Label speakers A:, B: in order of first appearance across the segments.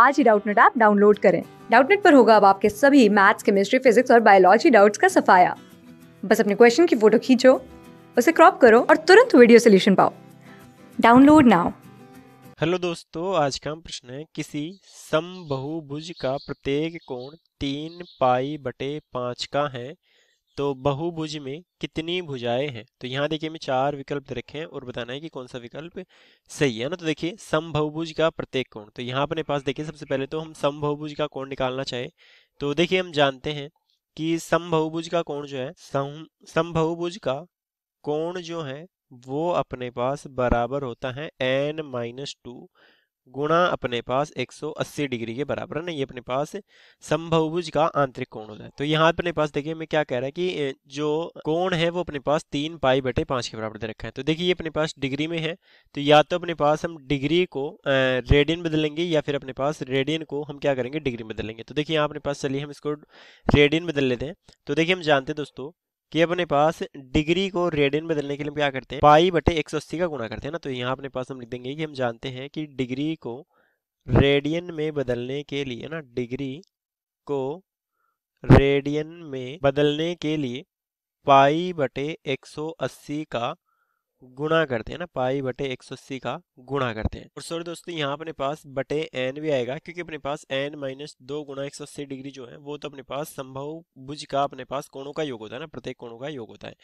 A: आज ही Doubtnut app download करें डाउटनेट पर होगा अब आपके सभी मैथ्स केमिस्ट्री फिजिक्स और बायोलॉजी डाउट्स का सफाया बस अपने क्वेश्चन की फोटो खींचो उसे क्रॉप करो और तुरंत वीडियो सोल्यूशन पाओ डाउनलोड नाउ हेलो दोस्तों आज का हम प्रश्न है किसी समबहुभुज का प्रत्येक कोण तीन पाई बटे पाँच का है तो बहुभुज में कितनी भुजाएं हैं तो यहाँ देखिए मैं चार विकल्प रखे हैं और बताना है कि कौन सा विकल्प सही है ना तो देखिए समभुभुज का प्रत्येक कोण तो यहाँ अपने पास देखिए सबसे पहले तो हम समभुभुज का कोण निकालना चाहे तो देखिए हम जानते हैं कि समभुभुज का कोण जो है समभुभुज का कोण जो है वो अपने पास बराबर होता है एन माइनस टू गुणा अपने पास 180 डिग्री के बराबर नहीं अपने पास संभवभुज का आंतरिक कोण होता है तो यहाँ अपने पास देखिए मैं क्या कह रहा है कि जो कोण है वो अपने पास तीन पाई बटे पांच के बराबर दे रखा है तो देखिए ये अपने पास डिग्री में है तो या तो अपने पास हम डिग्री को रेडियन बदलेंगे या फिर अपने पास रेडियन को हम क्या करेंगे डिग्री में बदलेंगे तो देखिए यहाँ अपने पास चलिए हम इसको रेडियन बदल लेते हैं तो देखिए हम जानते हैं दोस्तों कि अपने पास डिग्री को रेडियन में बदलने के लिए हम क्या करते हैं पाई बटे अस्सी का गुणा करते हैं ना तो यहाँ अपने पास हम लिख देंगे कि हम जानते हैं कि डिग्री को रेडियन में बदलने के लिए ना डिग्री को रेडियन में बदलने के लिए पाई बटे 180 का गुणा करते हैं ना पाई बटे एक सौ अस्सी का गुणा करते हैं और सॉरी दोस्तों यहाँ अपने पास बटे एन भी आएगा क्योंकि अपने पास एन माइनस दो गुणा एक सौ अस्सी डिग्री जो है वो तो अपने पास संभव भुज का अपने पास कोणों का योग होता है ना प्रत्येक कोणों का योग होता है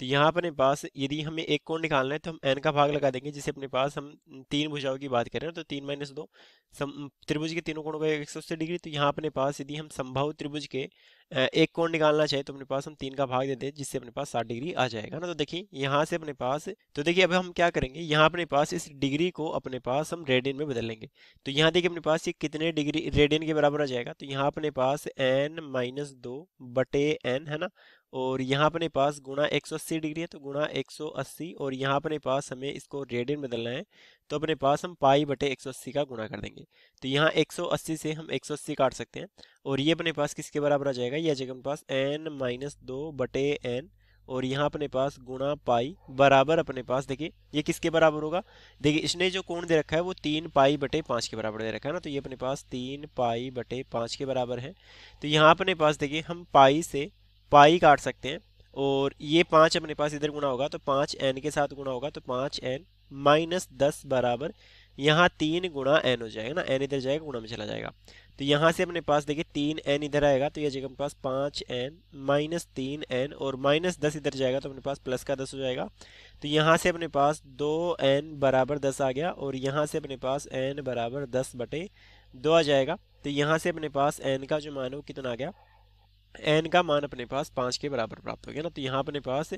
A: तो यहाँ अपने पास यदि हमें एक कोण निकालना है तो हम एन का भाग लगा देंगे जिसे अपने पास हम तीन भुजाओं की बात कर रहे हैं तो तीन माइनस दो सम त्रिभुज के तीनों कोणों का एक सौ अस्सी डिग्री तो यहाँ अपने पास यदि हम संभव त्रिभुज के एक कोण निकालना चाहिए तो अपने पास हम तीन का भाग दे दें जिससे अपने पास साठ डिग्री आ जाएगा ना तो देखिए यहाँ से अपने पास तो देखिए अब हम क्या करेंगे यहाँ अपने पास इस डिग्री को अपने पास हम रेडियन में बदल लेंगे तो यहाँ देखिए अपने पास ये कितने डिग्री रेडियन के बराबर आ जाएगा तो यहाँ अपने पास एन माइनस दो बटे एन है ना और यहाँ अपने पास गुणा 180 डिग्री है तो गुणा 180 और यहाँ अपने पास हमें इसको रेडियन बदलना है तो अपने पास हम पाई बटे 180 का गुणा कर देंगे तो यहाँ 180 से हम 180 काट सकते हैं और ये अपने पास किसके बराबर आ जाएगा यह जगह अपने पास एन माइनस दो बटे एन और यहाँ अपने पास गुणा पाई बराबर अपने पास देखिए ये किसके बराबर होगा देखिए इसने जो कोण दे रखा है वो तीन पाई बटे पाँच के बराबर दे रखा है ना तो ये अपने पास तीन पाई बटे पाँच के बराबर है तो यहाँ अपने पास देखिए हम पाई से पाई काट सकते हैं और ये पाँच अपने पास इधर गुना होगा तो पाँच एन के साथ गुना होगा तो पाँच एन माइनस दस बराबर यहाँ तीन गुणा एन हो जाएगा ना एन इधर जाएगा गुणा में चला जाएगा तो यहाँ से अपने पास देखिए तीन एन इधर आएगा तो यह जगह अपने पास पाँच एन माइनस तीन एन और माइनस दस इधर जाएगा तो अपने पास प्लस का दस हो जाएगा तो यहाँ से अपने पास दो एन बराबर दस आ गया और यहाँ से अपने पास एन बराबर दस बटे दो आ जाएगा तो यहाँ से अपने पास एन का जो मान कितना आ गया एन का मान अपने पास पाँच के बराबर प्राप्त हो गया ना तो यहाँ अपने पास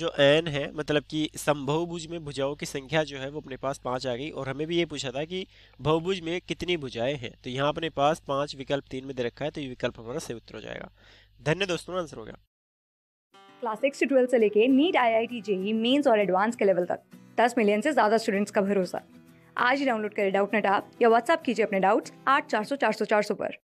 A: जो एन है मतलब कि संभवभुज में भुजाओं की संख्या जो है वो अपने पास पाँच आ गई और हमें भी ये पूछा था कि बहुभुज में कितनी भुजाएं हैं तो यहाँ अपने पास पाँच विकल्प तीन में दे रखा है तो ये विकल्प हमारा सही उत्तर हो जाएगा धन्य दोस्तों आंसर हो गया क्लास सिक्स से ट्वेल्थ से लेके NEET I I T JEE mains और एडवांस के लेवल तक दस मिलियन से ज़्यादा स्टूडेंट्स का भरोसा आज ही डाउनलोड करें डाउट नेट या व्हाट्सअप कीजिए अपने डाउट्स आठ चार सौ चार सौ चार सौ पर